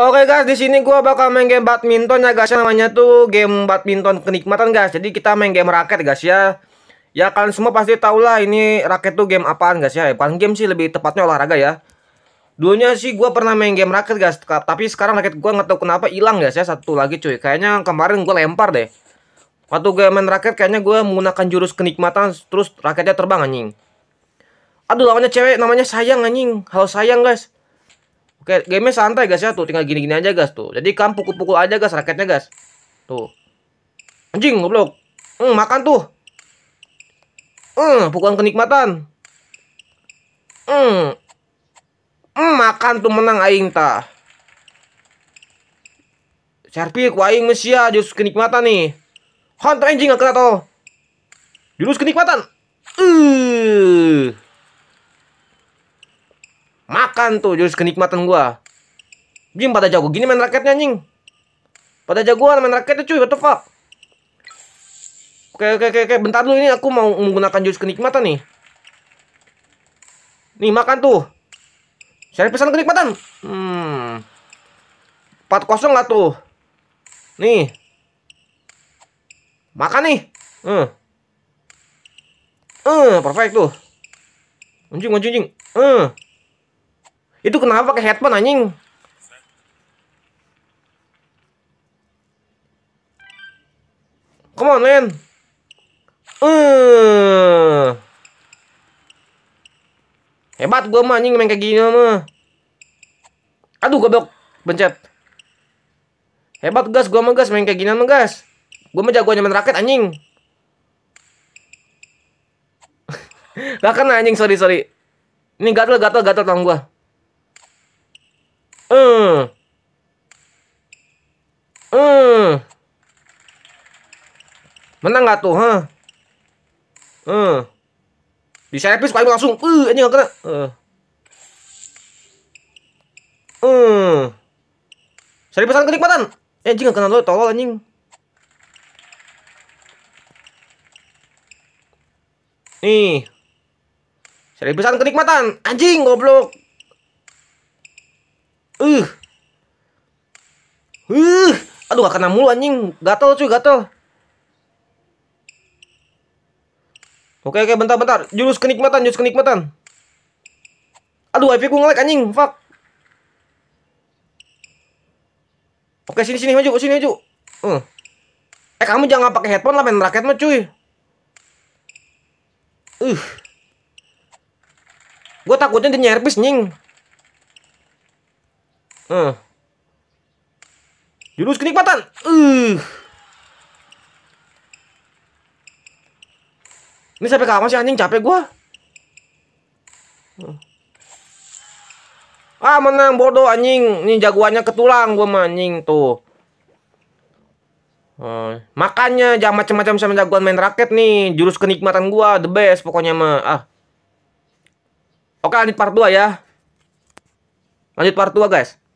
Oke guys, di sini gua bakal main game badminton ya guys. Ya, namanya tuh game badminton kenikmatan guys. Jadi kita main game raket guys ya. Ya kalian semua pasti tau lah ini raket tuh game apaan guys ya. Bukan game sih lebih tepatnya olahraga ya. Dulunya sih gua pernah main game raket guys, tapi sekarang raket gua nggak tahu kenapa hilang guys ya satu lagi cuy. Kayaknya kemarin gua lempar deh. Waktu gue main raket kayaknya gua menggunakan jurus kenikmatan terus raketnya terbang anjing. Aduh lawannya cewek namanya sayang anjing. Halo sayang guys. Oke, gamenya santai guys ya tuh, tinggal gini-gini aja guys tuh. Jadi kamu pukul-pukul aja guys raketnya guys. Tuh. Anjing goblok. Hmm, makan tuh. Hmm, pukulan kenikmatan. Hmm. Hmm, makan tuh menang aing ta. Serpi ku aing mesia ya, jurus kenikmatan nih. Hunter anjing gak kena tuh. Jurus kenikmatan. Uh. Makan tuh jurus kenikmatan gua. Jim pada jago gini main raketnya anjing. Pada jagoan main raketnya cuy, what the fuck? Oke oke oke, oke. bentar dulu ini aku mau menggunakan jurus kenikmatan nih. Nih makan tuh. Saya pesan kenikmatan. Hmm. 40 nggak tuh? Nih. Makan nih. Hmm. Eh, perfect tuh. Anjing, anjing, anjing. Eh. Itu kenapa pakai headphone anjing? Come on, man. Uh. Hebat gua mah anjing main kayak gini mah. Aduh, goblok. Pencet. Hebat gas gua mah gas main kayak gini mah gas. Gua mah jagoannya main raket anjing. Gak kena anjing, sorry sorry. Ini gatel gatel gatel tangan gua. Hmm, Hmm, Menang gak tuh, huh? Hmm. Eh. Di servis kali langsung. Uh, ini nggak kena. Uh. Uh. Servisan kenikmatan. Eh, anjing nggak kena lo, tolol anjing. Nih. Seribusan kenikmatan. Anjing goblok. Uh. Uh. Aduh gak kena mulu anjing. Gatel cuy, gatel. Oke oke bentar bentar. Jurus kenikmatan, jurus kenikmatan. Aduh, HP ku ngelag anjing. Fuck. Oke, sini sini maju, sini maju. Uh. Eh, kamu jangan pakai headphone lah main raket mah, cuy. Uh. Gue takutnya dia nyerpis, nying. Uh. Jurus kenikmatan. Uh. Ini sampai kapan sih anjing capek gua? Uh. Ah menang bodoh anjing. Ini jagoannya ketulang gua mah anjing tuh. Uh, makanya jangan macam-macam sama jagoan main raket nih. Jurus kenikmatan gua the best pokoknya mah. Ah. Oke lanjut part 2 ya. Lanjut part 2 guys.